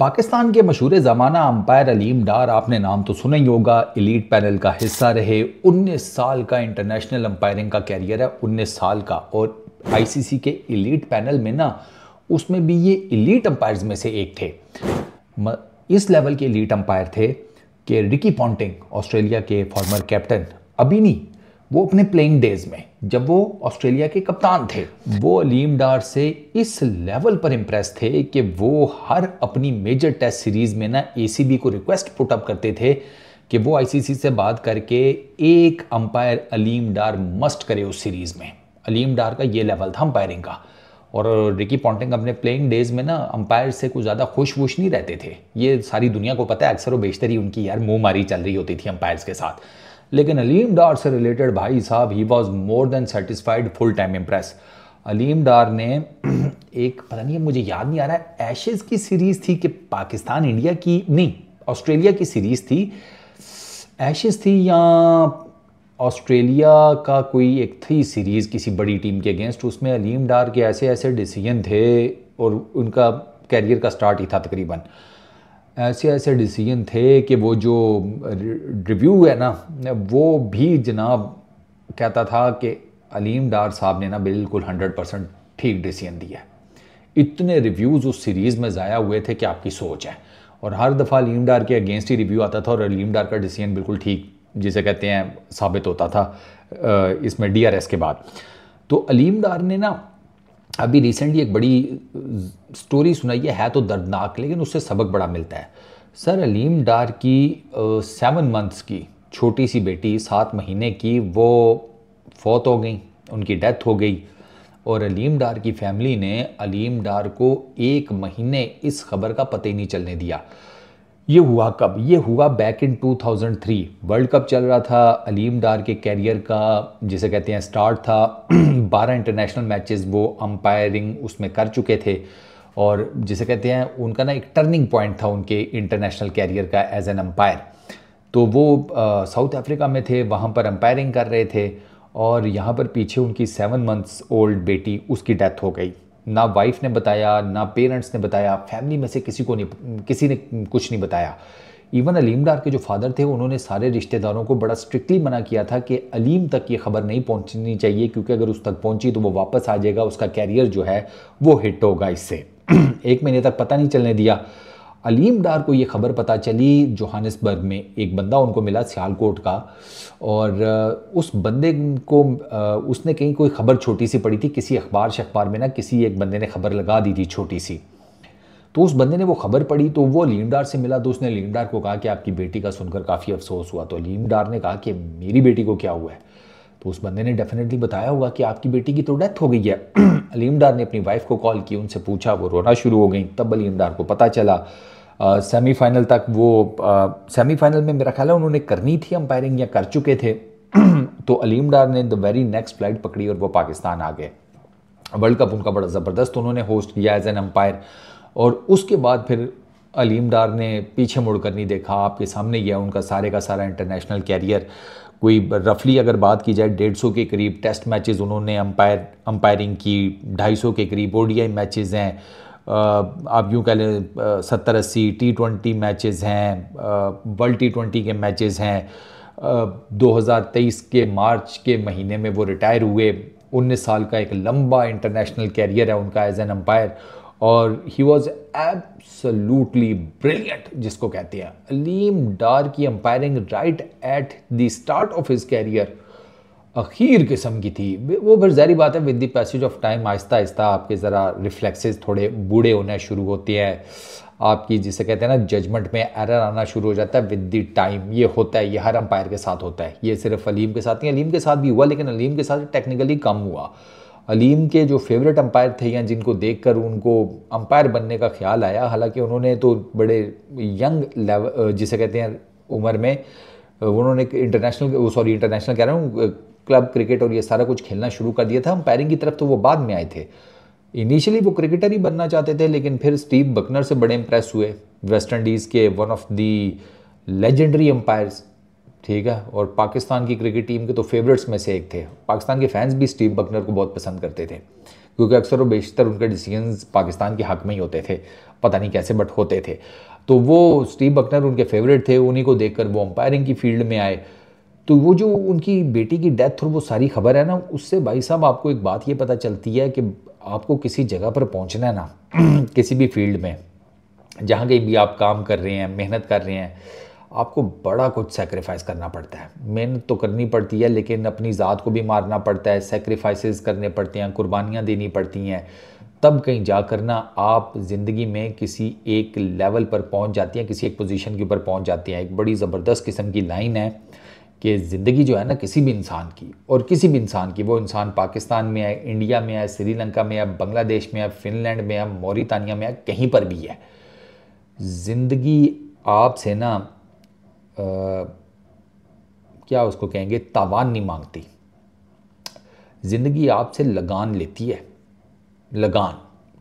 पाकिस्तान के मशहूर ज़माना अंपायर अलीम डार आपने नाम तो सुना ही होगा इलीट पैनल का हिस्सा रहे 19 साल का इंटरनेशनल अंपायरिंग का कैरियर है 19 साल का और आईसीसी के इलीट पैनल में ना उसमें भी ये इलीट अंपायर्स में से एक थे इस लेवल के इलीट अंपायर थे कि रिकी पॉन्टिंग ऑस्ट्रेलिया के फॉर्मर कैप्टन अभी नहीं वो अपने प्लेइंग डेज में जब वो ऑस्ट्रेलिया के कप्तान थे वो अलीम डार से इस लेवल पर इम्प्रेस थे कि वो हर अपनी मेजर टेस्ट सीरीज में ना एसीबी को रिक्वेस्ट पुटअप करते थे कि वो आईसीसी से बात करके एक अंपायर अलीम डार मस्ट करे उस सीरीज़ में अलीम डार का ये लेवल था अंपायरिंग का और रिकी पॉन्टिंग अपने प्लेइंग डेज में ना अंपायर से कुछ ज़्यादा खुश वुश नहीं रहते थे ये सारी दुनिया को पता है अक्सर वो ही उनकी यार मुँह मारी चल रही होती थी अंपायर्स के साथ लेकिन अलीम डार से रिलेटेड भाई साहब he was more than satisfied full time impress Aleem Dar ने एक पता नहीं मुझे याद नहीं आ रहा है एशेज़ की सीरीज़ थी कि पाकिस्तान इंडिया की नहीं ऑस्ट्रेलिया की सीरीज़ थी एशेज़ थी या ऑस्ट्रेलिया का कोई एक थी सीरीज़ किसी बड़ी टीम के अगेंस्ट उसमें अलीम डार के ऐसे ऐसे डिसीजन थे और उनका कैरियर का स्टार्ट ही था तकरीबन ऐसे ऐसे डिसीजन थे कि वो जो रिव्यू है ना वो भी जनाब कहता था कि अलीम डार साहब ने ना बिल्कुल हंड्रेड परसेंट ठीक डिसीजन दिया इतने रिव्यूज़ उस सीरीज़ में ज़ाया हुए थे कि आपकी सोच है और हर दफ़ा अलीम डार के अगेंस्ट ही रिव्यू आता था और अलीम डार का डिसीजन बिल्कुल ठीक जिसे कहते हैं साबित होता था इसमें डी के बाद तो अलीम डार ने ना अभी रिसेंटली एक बड़ी स्टोरी सुनाई है, है तो दर्दनाक लेकिन उससे सबक बड़ा मिलता है सर अलीम डार की सेवन मंथ्स की छोटी सी बेटी सात महीने की वो फौत हो गई उनकी डेथ हो गई और अलीम डार की फैमिली ने अलीम डार को एक महीने इस खबर का पता ही नहीं चलने दिया ये हुआ कब ये हुआ बैक इन 2003 वर्ल्ड कप चल रहा था अलीम डार के कैरियर का जिसे कहते हैं स्टार्ट था बारह इंटरनेशनल मैचेस वो अंपायरिंग उसमें कर चुके थे और जिसे कहते हैं उनका ना एक टर्निंग पॉइंट था उनके इंटरनेशनल कैरियर का एज एन अंपायर तो वो साउथ अफ्रीका में थे वहाँ पर अंपायरिंग कर रहे थे और यहाँ पर पीछे उनकी सेवन मंथ्स ओल्ड बेटी उसकी डेथ हो गई ना वाइफ ने बताया ना पेरेंट्स ने बताया फैमिली में से किसी को नहीं किसी ने कुछ नहीं बताया इवन अलीम डार के जो फादर थे उन्होंने सारे रिश्तेदारों को बड़ा स्ट्रिक्टली मना किया था कि अलीम तक ये खबर नहीं पहुंचनी चाहिए क्योंकि अगर उस तक पहुंची तो वो वापस आ जाएगा उसका कैरियर जो है वो हिट होगा इससे एक महीने तक पता नहीं चलने दिया अलीम डार को ये खबर पता चली जोहानसबर्ग में एक बंदा उनको मिला सियालकोट का और उस बंदे को उसने कहीं कोई खबर छोटी सी पड़ी थी किसी अखबार शखबार में ना किसी एक बंदे ने खबर लगा दी थी छोटी सी तो उस बंदे ने वो खबर पड़ी तो वो लीमडार से मिला तो उसने लीमडार को कहा कि आपकी बेटी का सुनकर काफ़ी अफसोस हुआ तो लीमडार ने कहा कि मेरी बेटी को क्या हुआ है तो उस बंदे ने डेफिनेटली बताया होगा कि आपकी बेटी की तो डेथ हो गई है अलीमडार ने अपनी वाइफ को कॉल की उनसे पूछा वो रोना शुरू हो गई तब अलीमडार को पता चला सेमीफाइनल तक वो सेमीफाइनल में मेरा ख्याल है उन्होंने करनी थी अंपायरिंग या कर चुके थे तो अलीमडार ने द वेरी नेक्स्ट फ्लाइट पकड़ी और वो पाकिस्तान आ गए वर्ल्ड कप उनका बड़ा ज़बरदस्त उन्होंने होस्ट किया एज एन अम्पायर और उसके बाद फिर अलीम डार ने पीछे मुड़ कर नहीं देखा आपके सामने यह उनका सारे का सारा इंटरनेशनल कैरियर कोई रफली अगर बात की जाए डेढ़ सौ के करीब टेस्ट मैचेस उन्होंने अंपायर अंपायरिंग की ढाई सौ के करीब ओडीआई मैचेस हैं आप यूँ कह लें सत्तर अस्सी टी ट्वेंटी मैचेज़ हैं वर्ल्ड टी ट्वेंटी के मैचेज़ हैं दो हज़ार तेईस के मार्च के महीने में वो रिटायर हुए उन्नीस साल का एक लंबा इंटरनेशनल कैरियर है उनका एज एन अम्पायर और ही वॉज एब्सोलूटली ब्रिलियंट जिसको कहते हैं अलीम डार की umpiring right at the start of his career अखीर किस्म की थी वो फिर जारी बात है with the passage of time आहिस्ता आहिस्ता आपके ज़रा रिफ्लेक्सेस थोड़े बूढ़े होने शुरू होते हैं आपकी जिसे कहते हैं ना जजमेंट में एरर आना शुरू हो जाता है विद द टाइम ये होता है ये हर अंपायर के साथ होता है ये सिर्फ अलीम के साथ नहीं अलीम के साथ भी हुआ लेकिन अलीम के साथ टेक्निकली कम हुआ अलीम के जो फेवरेट अंपायर थे या जिनको देखकर उनको अंपायर बनने का ख्याल आया हालांकि उन्होंने तो बड़े यंग लेवल जिसे कहते हैं उम्र में उन्होंने इंटरनेशनल सॉरी इंटरनेशनल कह रहा हूँ क्लब क्रिकेट और ये सारा कुछ खेलना शुरू कर दिया था अंपायरिंग की तरफ तो वो बाद में आए थे इनिशियली वो क्रिकेटर ही बनना चाहते थे लेकिन फिर स्टीव बकनर से बड़े इंप्रेस हुए वेस्ट इंडीज़ के one of the legendary umpires ठीक है और पाकिस्तान की क्रिकेट टीम के तो फेवरेट्स में से एक थे पाकिस्तान के फैंस भी स्टीव बकनर को बहुत पसंद करते थे क्योंकि अक्सर और बेशतर उनके डिसीजंस पाकिस्तान के हक में ही होते थे पता नहीं कैसे बट होते थे तो वो स्टीव बकनर उनके फेवरेट थे उन्हीं को देखकर वो अंपायरिंग की फील्ड में आए तो वो जो उनकी बेटी की डेथ और वो सारी खबर है ना उससे भाई साहब आपको एक बात ये पता चलती है कि आपको किसी जगह पर पहुंचना है ना किसी भी फील्ड में जहाँ कहीं भी आप काम कर रहे हैं मेहनत कर रहे हैं आपको बड़ा कुछ सेक्रीफाइस करना पड़ता है मेहनत तो करनी पड़ती है लेकिन अपनी ज़ात को भी मारना पड़ता है सेक्रीफाइसेस करने पड़ते हैं कुर्बानियाँ देनी पड़ती हैं तब कहीं जा करना आप ज़िंदगी में किसी एक लेवल पर पहुंच जाती हैं किसी एक पोजीशन के ऊपर पहुंच जाती हैं एक बड़ी ज़बरदस्त किस्म की लाइन है कि ज़िंदगी जो है ना किसी भी इंसान की और किसी भी इंसान की वो इंसान पाकिस्तान में है इंडिया में है श्रीलंका में है बांग्लादेश में है फिनलैंड में है मोरितानिया में है कहीं पर भी है ज़िंदगी आपसे ना क्या उसको कहेंगे तावान नहीं मांगती ज़िंदगी आपसे लगान लेती है लगान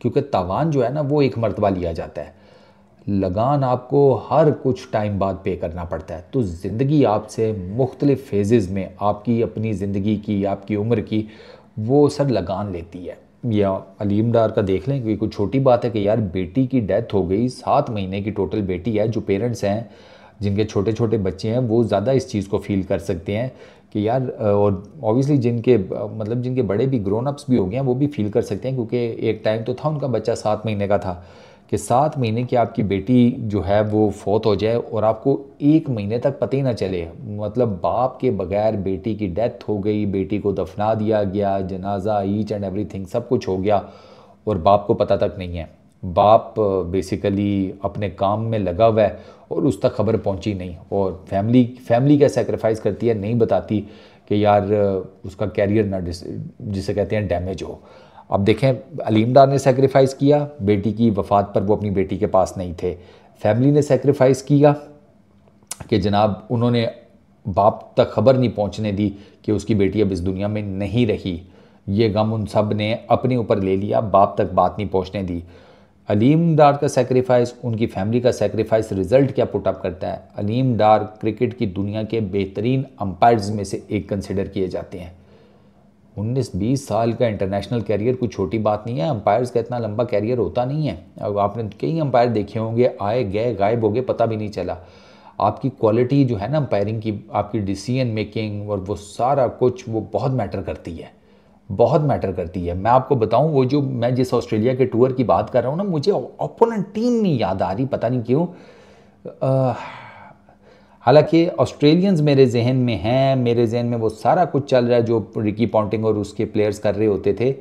क्योंकि तावान जो है ना वो एक मरतबा लिया जाता है लगान आपको हर कुछ टाइम बाद पे करना पड़ता है तो ज़िंदगी आपसे मुख्तलिफ़ फेजेज़ में आपकी अपनी ज़िंदगी की आपकी उम्र की वो सर लगान लेती है या अलीम डार का देख लें क्योंकि कोई छोटी बात है कि यार बेटी की डेथ हो गई सात महीने की टोटल बेटी है जो पेरेंट्स हैं जिनके छोटे छोटे बच्चे हैं वो ज़्यादा इस चीज़ को फील कर सकते हैं कि यार और ऑब्वियसली जिनके मतलब जिनके बड़े भी ग्रोन अप्स भी हो गए हैं वो भी फील कर सकते हैं क्योंकि एक टाइम तो था उनका बच्चा सात महीने का था कि सात महीने की आपकी बेटी जो है वो फौत हो जाए और आपको एक महीने तक पता ही ना चले मतलब बाप के बगैर बेटी की डेथ हो गई बेटी को दफना दिया गया जनाजा ईच एंड एवरीथिंग सब कुछ हो गया और बाप को पता तक नहीं है बाप बेसिकली अपने काम में लगा हुआ है और उस तक खबर पहुंची नहीं और फैमिली फैमिली क्या सेक्रीफाइस करती है नहीं बताती कि यार उसका कैरियर ना जिसे कहते हैं डैमेज हो अब देखें अलीम डार ने सेक्रीफाइस किया बेटी की वफात पर वो अपनी बेटी के पास नहीं थे फैमिली ने सेक्रीफाइस किया कि जनाब उन्होंने बाप तक खबर नहीं पहुंचने दी कि उसकी बेटी अब इस दुनिया में नहीं रही ये गम उन सब ने अपने ऊपर ले लिया बाप तक बात नहीं पहुंचने दी अलीम डार का सेक्रीफाइस उनकी फैमिली का सेक्रीफाइस रिजल्ट क्या पुटअप करता है अलीम डार क्रिकेट की दुनिया के बेहतरीन अंपायर्स में से एक कंसिडर किए जाते हैं 19-20 साल का इंटरनेशनल कैरियर कोई छोटी बात नहीं है अंपायर्स का इतना लंबा कैरियर होता नहीं है अब आपने कई अंपायर देखे होंगे आए गए गायब हो गए पता भी नहीं चला आपकी क्वालिटी जो है ना अंपायरिंग की आपकी डिसीजन मेकिंग और वो सारा कुछ वो बहुत मैटर करती है बहुत मैटर करती है मैं आपको बताऊं वो जो मैं जिस ऑस्ट्रेलिया के टूर की बात कर रहा हूँ ना मुझे ओपोनेंट टीम नहीं याद आ रही पता नहीं क्यों हालांकि ऑस्ट्रेलियंस मेरे जहन में हैं मेरे जहन में वो सारा कुछ चल रहा है जो रिकी पॉन्टिंग और उसके प्लेयर्स कर रहे होते थे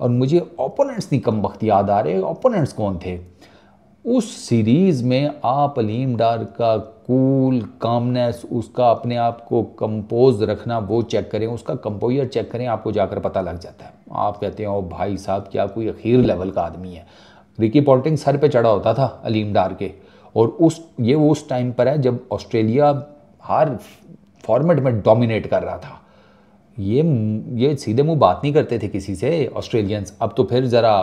और मुझे ओपोनेंट्स नहीं कम वक्त याद आ रहे ओपोनेंट्स कौन थे उस सीरीज़ में आप अलीम डार का कूल कामनेस उसका अपने आप को कंपोज रखना वो चेक करें उसका कंपोजर चेक करें आपको जाकर पता लग जाता है आप कहते हैं ओ भाई साहब क्या कोई अखीर लेवल का आदमी है रिकी पॉल्टिंग सर पे चढ़ा होता था अलीम डार के और उस ये वो उस टाइम पर है जब ऑस्ट्रेलिया हर फॉर्मेट में डोमिनेट कर रहा था ये ये सीधे मुंह बात नहीं करते थे किसी से ऑस्ट्रेलियंस अब तो फिर ज़रा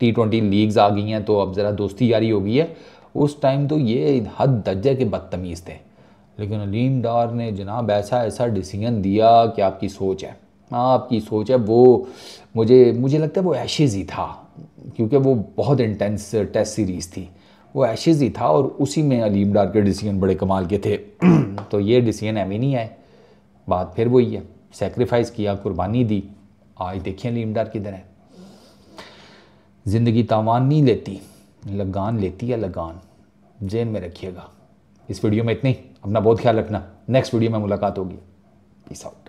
टी ट्वेंटी लीग्स आ गई हैं तो अब ज़रा दोस्ती यारी हो गई है उस टाइम तो ये हद दर्जे के बदतमीज़ थे लेकिन अलीम डार ने जनाब ऐसा ऐसा डिसीजन दिया कि आपकी सोच है आपकी सोच है वो मुझे मुझे लगता है वो ऐशेज ही था क्योंकि वो बहुत इंटेंस टेस्ट सीरीज़ थी वो ऐशेज ही था और उसी में अलीम डार के डिसीजन बड़े कमाल के थे तो ये डिसीजन अभी नहीं आए बात फिर वही है सेक्रीफाइस किया कुर्बानी दी आज देखिए लीमडार किधर है ज़िंदगी तावान नहीं लेती लगान लेती है लगान जेन में रखिएगा इस वीडियो में इतनी अपना बहुत ख्याल रखना नेक्स्ट वीडियो में मुलाकात होगी पीस आउट